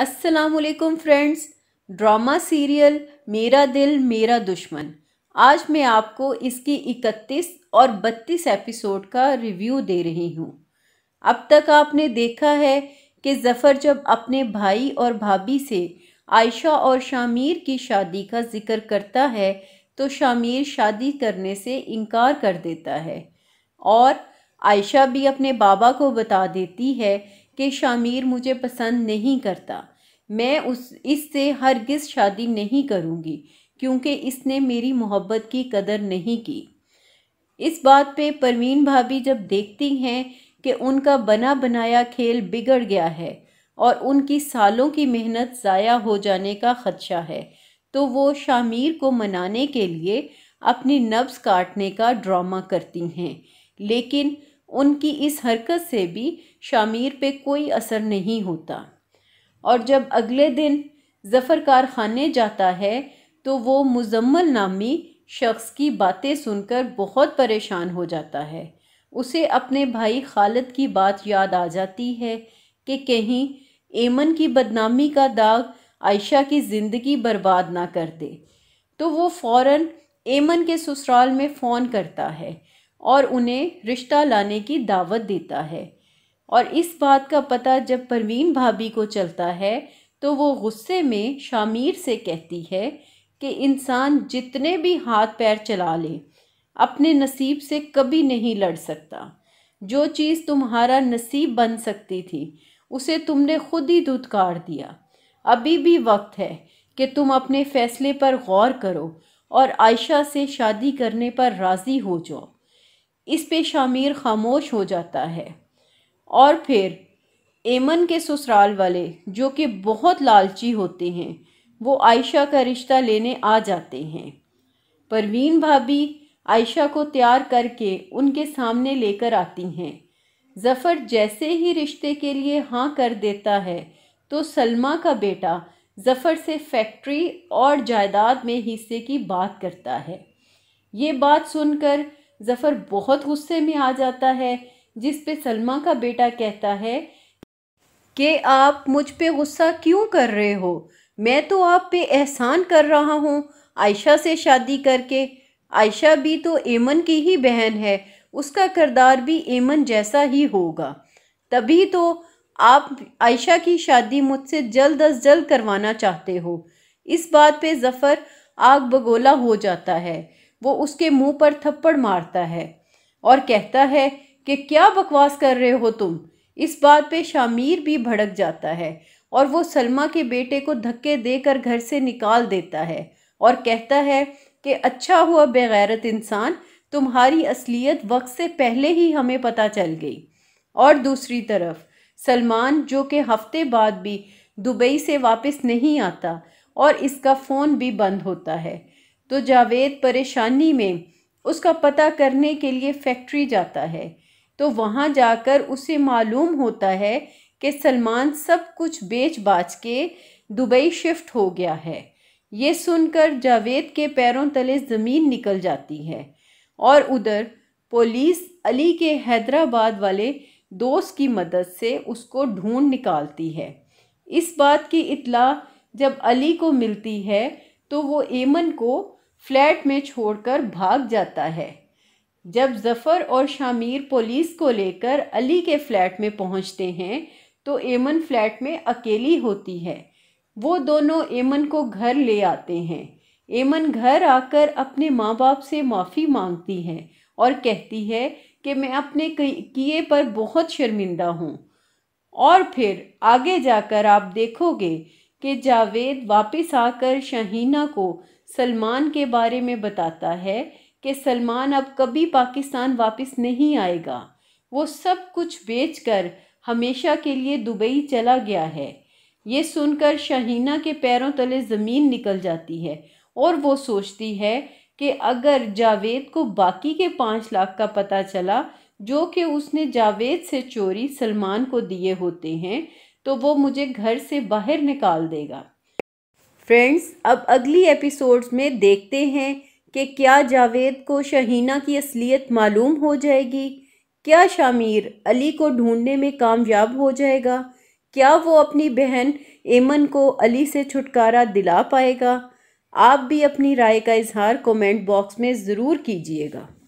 अस्सलाम friends drama serial मेरा दिल मेरा दुश्मन आज मैं आपको इसकी 31 और 32 एपिसोड का रिव्यू दे रही हूँ अब तक आपने देखा है कि जफ़र जब अपने भाई और भाभी से आयशा और शामीर की शादी का जिक्र करता है तो शामीर शादी करने से इनकार कर देता है और आयशा भी अपने बाबा को बता देती है कि शामिर मुझे पसंद नहीं करता मैं उस इससे हरगिज़ शादी नहीं करूँगी क्योंकि इसने मेरी मोहब्बत की कदर नहीं की इस बात पे परवीन भाभी जब देखती हैं कि उनका बना बनाया खेल बिगड़ गया है और उनकी सालों की मेहनत ज़ाया हो जाने का ख़दशा है तो वो शामिर को मनाने के लिए अपनी नब्स काटने का ड्रामा करती हैं लेकिन उनकी इस हरकत से भी शामीर पे कोई असर नहीं होता और जब अगले दिन जफ़र कारखाने जाता है तो वो मुजम्मल नामी शख्स की बातें सुनकर बहुत परेशान हो जाता है उसे अपने भाई खालिद की बात याद आ जाती है कि कहीं एमन की बदनामी का दाग आयशा की ज़िंदगी बर्बाद ना कर दे तो वो फौरन एमन के ससुराल में फ़ोन करता है और उन्हें रिश्ता लाने की दावत देता है और इस बात का पता जब परवीन भाभी को चलता है तो वो गुस्से में शामिर से कहती है कि इंसान जितने भी हाथ पैर चला ले अपने नसीब से कभी नहीं लड़ सकता जो चीज़ तुम्हारा नसीब बन सकती थी उसे तुमने खुद ही धुतकार दिया अभी भी वक्त है कि तुम अपने फ़ैसले पर गौर करो और आयशा से शादी करने पर राज़ी हो जाओ इस पे शामिर खामोश हो जाता है और फिर एमन के ससुराल वाले जो कि बहुत लालची होते हैं वो आयशा का रिश्ता लेने आ जाते हैं परवीन भाभी आयशा को तैयार करके उनके सामने लेकर आती हैं जफ़र जैसे ही रिश्ते के लिए हाँ कर देता है तो सलमा का बेटा जफ़र से फैक्ट्री और जायदाद में हिस्से की बात करता है ये बात सुनकर जफ़र बहुत गुस्से में आ जाता है जिस पे सलमा का बेटा कहता है कि आप मुझ पे गुस्सा क्यों कर रहे हो मैं तो आप पे एहसान कर रहा हूँ आयशा से शादी करके आयशा भी तो एमन की ही बहन है उसका किरदार भी एमन जैसा ही होगा तभी तो आप आयशा की शादी मुझसे जल्द अज जल्द करवाना चाहते हो इस बात पे जफ़र आग बगोला हो जाता है वो उसके मुंह पर थप्पड़ मारता है और कहता है कि क्या बकवास कर रहे हो तुम इस बात पे शामीर भी भड़क जाता है और वो सलमा के बेटे को धक्के देकर घर से निकाल देता है और कहता है कि अच्छा हुआ बेगैरत इंसान तुम्हारी असलियत वक्त से पहले ही हमें पता चल गई और दूसरी तरफ सलमान जो कि हफ्ते बाद भी दुबई से वापस नहीं आता और इसका फ़ोन भी बंद होता है तो जावेद परेशानी में उसका पता करने के लिए फैक्ट्री जाता है तो वहाँ जाकर उसे मालूम होता है कि सलमान सब कुछ बेच बाच के दुबई शिफ्ट हो गया है ये सुनकर जावेद के पैरों तले ज़मीन निकल जाती है और उधर पुलिस अली के हैदराबाद वाले दोस्त की मदद से उसको ढूंढ निकालती है इस बात की इतला जब अली को मिलती है तो वो एमन को फ्लैट में छोड़कर भाग जाता है जब जफ़र और शामीर पुलिस को लेकर अली के फ्लैट में पहुंचते हैं तो एमन फ्लैट में अकेली होती है वो दोनों एमन को घर ले आते हैं एमन घर आकर अपने माँ बाप से माफ़ी मांगती है और कहती है कि मैं अपने किए पर बहुत शर्मिंदा हूँ और फिर आगे जाकर आप देखोगे कि जावेद वापस आकर शहीना को सलमान के बारे में बताता है कि सलमान अब कभी पाकिस्तान वापस नहीं आएगा वो सब कुछ बेचकर हमेशा के लिए दुबई चला गया है ये सुनकर शहीना के पैरों तले ज़मीन निकल जाती है और वो सोचती है कि अगर जावेद को बाकी के पाँच लाख का पता चला जो कि उसने जावेद से चोरी सलमान को दिए होते हैं तो वो मुझे घर से बाहर निकाल देगा फ्रेंड्स अब अगली एपिसोड्स में देखते हैं कि क्या जावेद को शहीना की असलियत मालूम हो जाएगी क्या शामिर अली को ढूंढने में कामयाब हो जाएगा क्या वो अपनी बहन एमन को अली से छुटकारा दिला पाएगा आप भी अपनी राय का इजहार कमेंट बॉक्स में ज़रूर कीजिएगा